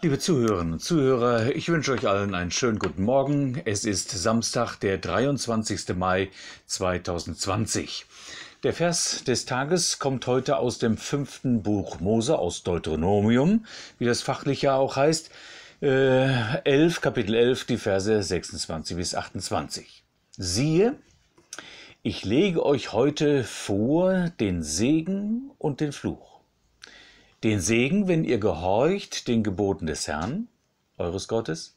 Liebe Zuhörerinnen und Zuhörer, ich wünsche euch allen einen schönen guten Morgen. Es ist Samstag, der 23. Mai 2020. Der Vers des Tages kommt heute aus dem fünften Buch Mose aus Deuteronomium, wie das fachlich ja auch heißt, äh, 11, Kapitel 11, die Verse 26 bis 28. Siehe, ich lege euch heute vor den Segen und den Fluch den Segen, wenn ihr gehorcht den Geboten des Herrn, eures Gottes,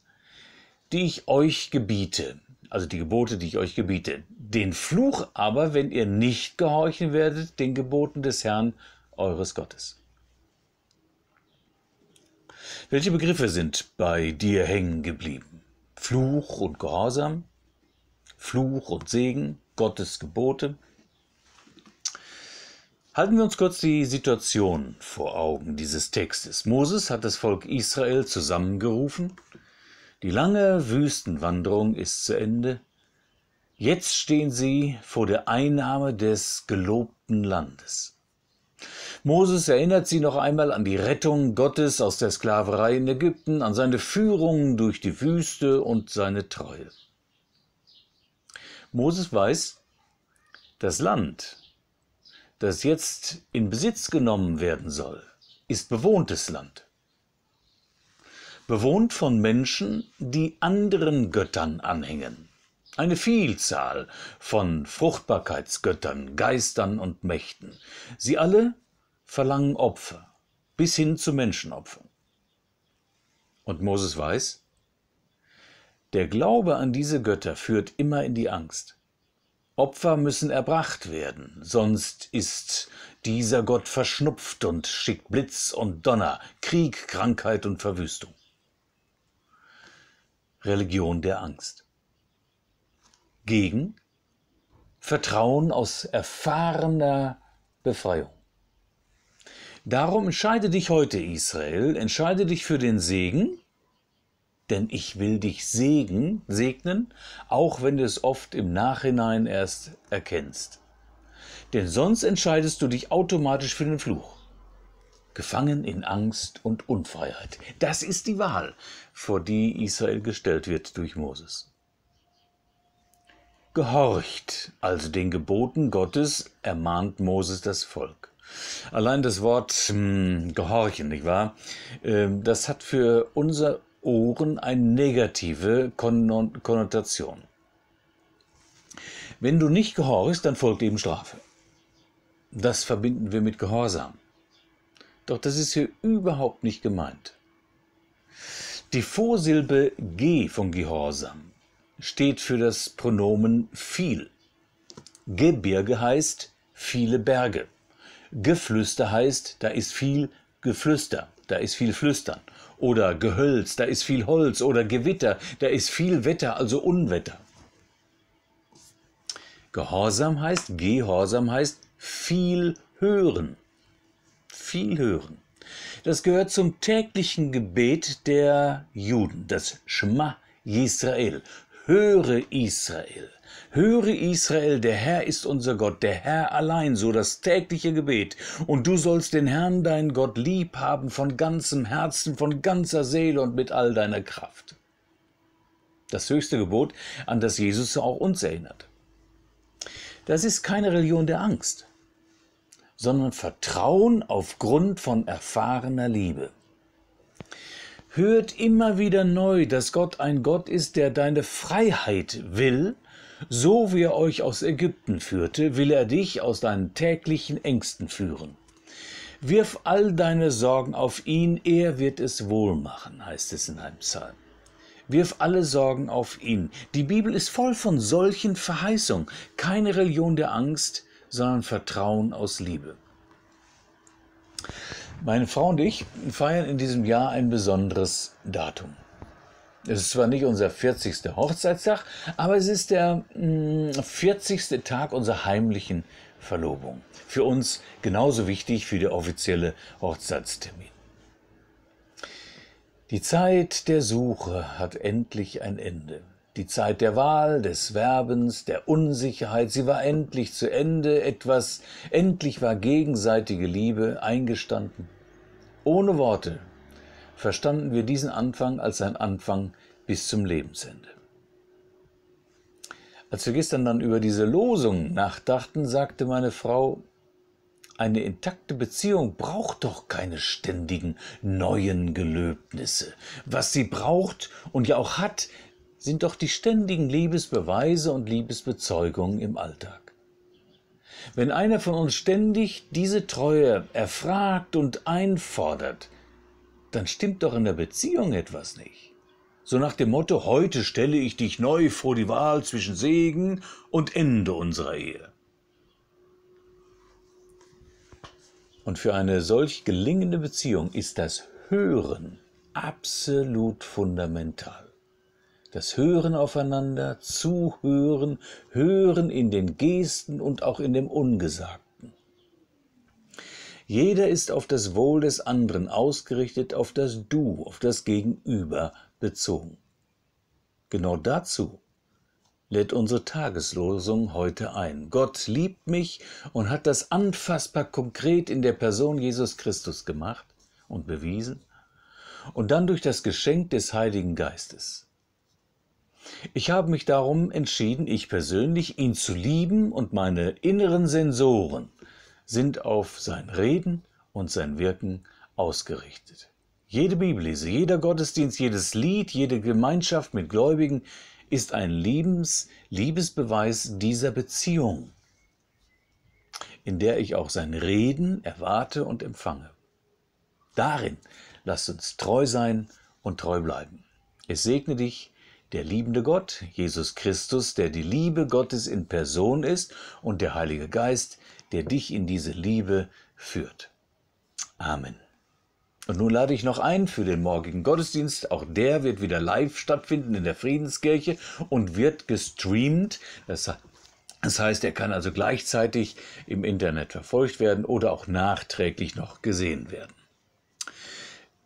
die ich euch gebiete, also die Gebote, die ich euch gebiete, den Fluch aber, wenn ihr nicht gehorchen werdet den Geboten des Herrn, eures Gottes. Welche Begriffe sind bei dir hängen geblieben? Fluch und Gehorsam, Fluch und Segen, Gottes Gebote, Halten wir uns kurz die Situation vor Augen dieses Textes. Moses hat das Volk Israel zusammengerufen. Die lange Wüstenwanderung ist zu Ende. Jetzt stehen sie vor der Einnahme des gelobten Landes. Moses erinnert sie noch einmal an die Rettung Gottes aus der Sklaverei in Ägypten, an seine Führung durch die Wüste und seine Treue. Moses weiß, das Land, das jetzt in Besitz genommen werden soll, ist bewohntes Land. Bewohnt von Menschen, die anderen Göttern anhängen. Eine Vielzahl von Fruchtbarkeitsgöttern, Geistern und Mächten. Sie alle verlangen Opfer, bis hin zu Menschenopfern. Und Moses weiß, der Glaube an diese Götter führt immer in die Angst. Opfer müssen erbracht werden, sonst ist dieser Gott verschnupft und schickt Blitz und Donner, Krieg, Krankheit und Verwüstung. Religion der Angst. Gegen Vertrauen aus erfahrener Befreiung. Darum entscheide dich heute, Israel, entscheide dich für den Segen denn ich will dich segen, segnen, auch wenn du es oft im Nachhinein erst erkennst. Denn sonst entscheidest du dich automatisch für den Fluch. Gefangen in Angst und Unfreiheit. Das ist die Wahl, vor die Israel gestellt wird durch Moses. Gehorcht also den Geboten Gottes, ermahnt Moses das Volk. Allein das Wort hm, gehorchen, nicht wahr? Ähm, das hat für unser Ohren eine negative Konnotation. Wenn du nicht gehorchst, dann folgt eben Strafe. Das verbinden wir mit Gehorsam. Doch das ist hier überhaupt nicht gemeint. Die Vorsilbe G von Gehorsam steht für das Pronomen viel. Gebirge heißt viele Berge. Geflüster heißt, da ist viel Geflüster, da ist viel Flüstern. Oder Gehölz, da ist viel Holz. Oder Gewitter, da ist viel Wetter, also Unwetter. Gehorsam heißt, Gehorsam heißt viel hören. Viel hören. Das gehört zum täglichen Gebet der Juden, das Schma Israel. Höre Israel. Höre Israel, der Herr ist unser Gott, der Herr allein, so das tägliche Gebet. Und du sollst den Herrn, deinen Gott, lieb haben von ganzem Herzen, von ganzer Seele und mit all deiner Kraft. Das höchste Gebot, an das Jesus auch uns erinnert. Das ist keine Religion der Angst, sondern Vertrauen aufgrund von erfahrener Liebe. Hört immer wieder neu, dass Gott ein Gott ist, der deine Freiheit will so wie er euch aus Ägypten führte, will er dich aus deinen täglichen Ängsten führen. Wirf all deine Sorgen auf ihn, er wird es wohl machen, heißt es in einem Psalm. Wirf alle Sorgen auf ihn. Die Bibel ist voll von solchen Verheißungen. Keine Religion der Angst, sondern Vertrauen aus Liebe. Meine Frau und ich feiern in diesem Jahr ein besonderes Datum. Es ist zwar nicht unser 40. Hochzeitstag, aber es ist der 40. Mm, Tag unserer heimlichen Verlobung. Für uns genauso wichtig wie der offizielle Hochzeitstermin. Die Zeit der Suche hat endlich ein Ende. Die Zeit der Wahl, des Werbens, der Unsicherheit, sie war endlich zu Ende, etwas, endlich war gegenseitige Liebe eingestanden. Ohne Worte verstanden wir diesen Anfang als ein Anfang bis zum Lebensende. Als wir gestern dann über diese Losung nachdachten, sagte meine Frau, eine intakte Beziehung braucht doch keine ständigen neuen Gelöbnisse. Was sie braucht und ja auch hat, sind doch die ständigen Liebesbeweise und Liebesbezeugungen im Alltag. Wenn einer von uns ständig diese Treue erfragt und einfordert, dann stimmt doch in der Beziehung etwas nicht. So nach dem Motto, heute stelle ich dich neu vor die Wahl zwischen Segen und Ende unserer Ehe. Und für eine solch gelingende Beziehung ist das Hören absolut fundamental. Das Hören aufeinander, Zuhören, Hören in den Gesten und auch in dem Ungesagten. Jeder ist auf das Wohl des anderen ausgerichtet, auf das Du, auf das Gegenüber bezogen. Genau dazu lädt unsere Tageslosung heute ein. Gott liebt mich und hat das anfassbar konkret in der Person Jesus Christus gemacht und bewiesen und dann durch das Geschenk des Heiligen Geistes. Ich habe mich darum entschieden, ich persönlich, ihn zu lieben und meine inneren Sensoren sind auf sein Reden und sein Wirken ausgerichtet. Jede Bibellese, jeder Gottesdienst, jedes Lied, jede Gemeinschaft mit Gläubigen ist ein Liebens, Liebesbeweis dieser Beziehung, in der ich auch sein Reden erwarte und empfange. Darin lasst uns treu sein und treu bleiben. Es segne dich, der liebende Gott, Jesus Christus, der die Liebe Gottes in Person ist und der Heilige Geist, der dich in diese Liebe führt. Amen. Und nun lade ich noch ein für den morgigen Gottesdienst. Auch der wird wieder live stattfinden in der Friedenskirche und wird gestreamt. Das, das heißt, er kann also gleichzeitig im Internet verfolgt werden oder auch nachträglich noch gesehen werden.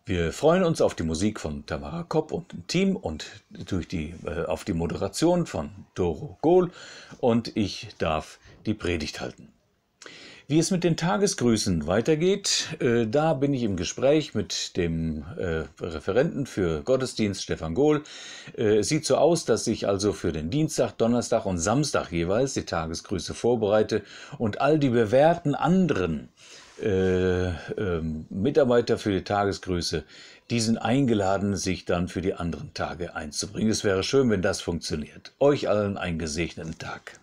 Wir freuen uns auf die Musik von Tamara Kopp und dem Team und durch die, äh, auf die Moderation von Doro Gohl und ich darf die Predigt halten. Wie es mit den Tagesgrüßen weitergeht, äh, da bin ich im Gespräch mit dem äh, Referenten für Gottesdienst Stefan Gohl. Äh, es sieht so aus, dass ich also für den Dienstag, Donnerstag und Samstag jeweils die Tagesgrüße vorbereite und all die bewährten anderen äh, ähm, Mitarbeiter für die Tagesgrüße, die sind eingeladen, sich dann für die anderen Tage einzubringen. Es wäre schön, wenn das funktioniert. Euch allen einen gesegneten Tag.